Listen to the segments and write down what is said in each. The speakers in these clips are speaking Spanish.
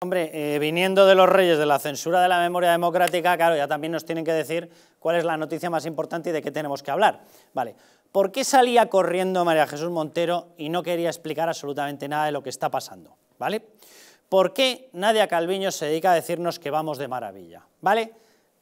Hombre, eh, viniendo de los reyes de la censura de la memoria democrática, claro, ya también nos tienen que decir cuál es la noticia más importante y de qué tenemos que hablar. Vale, ¿por qué salía corriendo María Jesús Montero y no quería explicar absolutamente nada de lo que está pasando? ¿Vale? ¿Por qué Nadia Calviño se dedica a decirnos que vamos de maravilla? ¿Vale?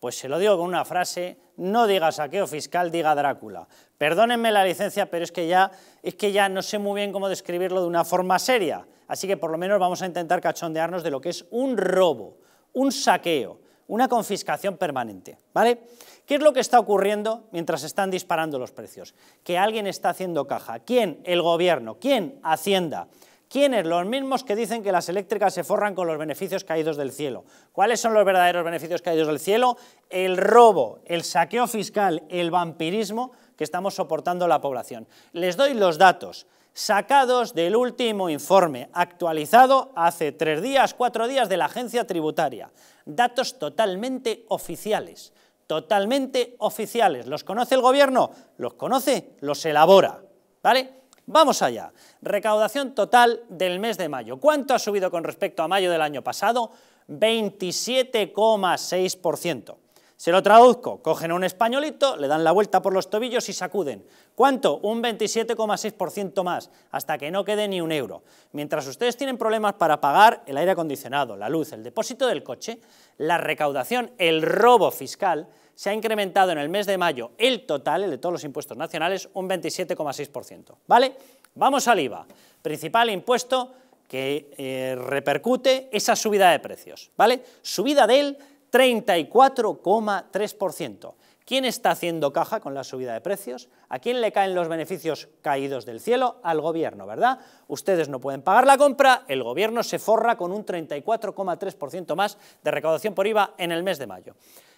Pues se lo digo con una frase, no diga saqueo fiscal, diga Drácula. Perdónenme la licencia, pero es que ya, es que ya no sé muy bien cómo describirlo de una forma seria. Así que por lo menos vamos a intentar cachondearnos de lo que es un robo, un saqueo, una confiscación permanente, ¿vale? ¿Qué es lo que está ocurriendo mientras están disparando los precios? Que alguien está haciendo caja. ¿Quién? El gobierno. ¿Quién? Hacienda. ¿Quiénes? Los mismos que dicen que las eléctricas se forran con los beneficios caídos del cielo. ¿Cuáles son los verdaderos beneficios caídos del cielo? El robo, el saqueo fiscal, el vampirismo que estamos soportando la población. Les doy los datos sacados del último informe actualizado hace tres días, cuatro días de la agencia tributaria. Datos totalmente oficiales, totalmente oficiales. ¿Los conoce el gobierno? Los conoce, los elabora. ¿Vale? Vamos allá. Recaudación total del mes de mayo. ¿Cuánto ha subido con respecto a mayo del año pasado? 27,6%. Se lo traduzco, cogen a un españolito, le dan la vuelta por los tobillos y sacuden. ¿Cuánto? Un 27,6% más, hasta que no quede ni un euro. Mientras ustedes tienen problemas para pagar el aire acondicionado, la luz, el depósito del coche, la recaudación, el robo fiscal, se ha incrementado en el mes de mayo el total, el de todos los impuestos nacionales, un 27,6%. ¿Vale? Vamos al IVA, principal impuesto que eh, repercute esa subida de precios. ¿Vale? Subida del 34,3%. ¿Quién está haciendo caja con la subida de precios? ¿A quién le caen los beneficios caídos del cielo? Al gobierno, ¿verdad? Ustedes no pueden pagar la compra, el gobierno se forra con un 34,3% más de recaudación por IVA en el mes de mayo.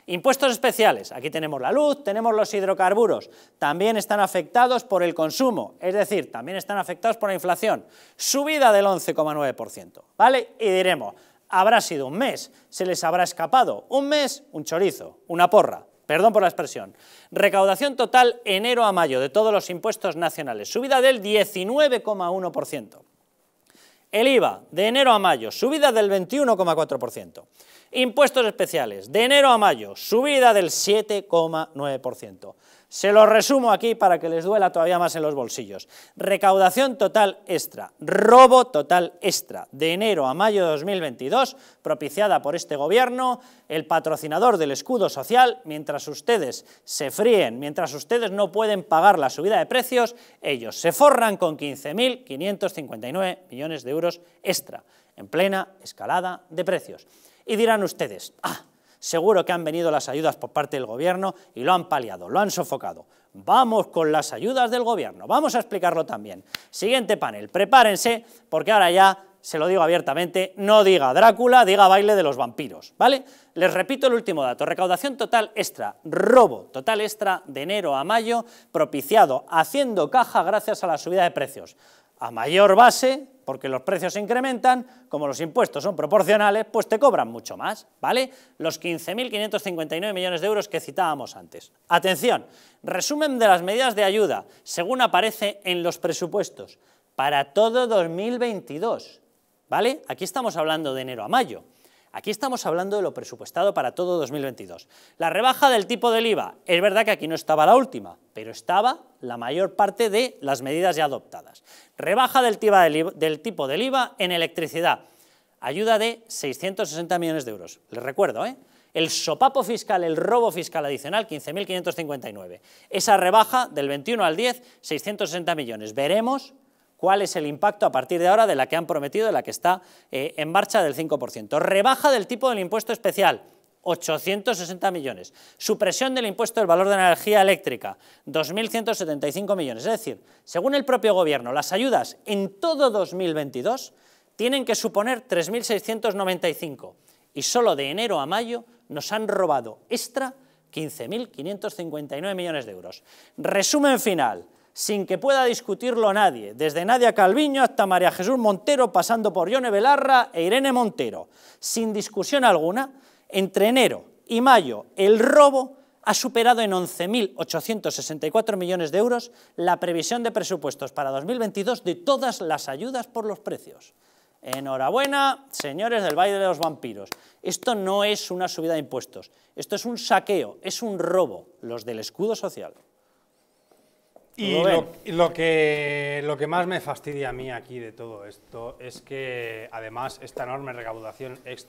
Impuestos especiales, aquí tenemos la luz, tenemos los hidrocarburos, también están afectados por el consumo, es decir, también están afectados por la inflación, subida del 11,9%, ¿vale? Y diremos, habrá sido un mes, se les habrá escapado. Un mes, un chorizo, una porra, perdón por la expresión. Recaudación total enero a mayo de todos los impuestos nacionales, subida del 19,1%. El IVA de enero a mayo, subida del 21,4%. Impuestos especiales de enero a mayo, subida del 7,9%. Se lo resumo aquí para que les duela todavía más en los bolsillos. Recaudación total extra, robo total extra, de enero a mayo de 2022, propiciada por este gobierno, el patrocinador del escudo social, mientras ustedes se fríen, mientras ustedes no pueden pagar la subida de precios, ellos se forran con 15.559 millones de euros extra, en plena escalada de precios. Y dirán ustedes, ah, Seguro que han venido las ayudas por parte del gobierno y lo han paliado, lo han sofocado. Vamos con las ayudas del gobierno, vamos a explicarlo también. Siguiente panel, prepárense porque ahora ya se lo digo abiertamente, no diga Drácula, diga baile de los vampiros, ¿vale? Les repito el último dato, recaudación total extra, robo total extra de enero a mayo propiciado haciendo caja gracias a la subida de precios a mayor base, porque los precios se incrementan, como los impuestos son proporcionales, pues te cobran mucho más, ¿vale? Los 15.559 millones de euros que citábamos antes. Atención, resumen de las medidas de ayuda, según aparece en los presupuestos, para todo 2022, ¿vale? Aquí estamos hablando de enero a mayo. Aquí estamos hablando de lo presupuestado para todo 2022. La rebaja del tipo del IVA. Es verdad que aquí no estaba la última, pero estaba la mayor parte de las medidas ya adoptadas. Rebaja del, tipo del IVA en electricidad. Ayuda de 660 millones de euros. Les recuerdo, ¿eh? el sopapo fiscal, el robo fiscal adicional, 15.559. Esa rebaja del 21 al 10, 660 millones. Veremos cuál es el impacto a partir de ahora de la que han prometido, de la que está eh, en marcha del 5%. Rebaja del tipo del impuesto especial. 860 millones. Supresión del impuesto del valor de la energía eléctrica, 2.175 millones. Es decir, según el propio Gobierno, las ayudas en todo 2022 tienen que suponer 3.695 y solo de enero a mayo nos han robado extra 15.559 millones de euros. Resumen final sin que pueda discutirlo nadie, desde Nadia Calviño hasta María Jesús Montero, pasando por Yone Belarra e Irene Montero. Sin discusión alguna, entre enero y mayo el robo ha superado en 11.864 millones de euros la previsión de presupuestos para 2022 de todas las ayudas por los precios. Enhorabuena, señores del baile de los vampiros. Esto no es una subida de impuestos, esto es un saqueo, es un robo, los del escudo social. Y lo, que, lo que más me fastidia a mí aquí de todo esto es que, además, esta enorme recaudación extra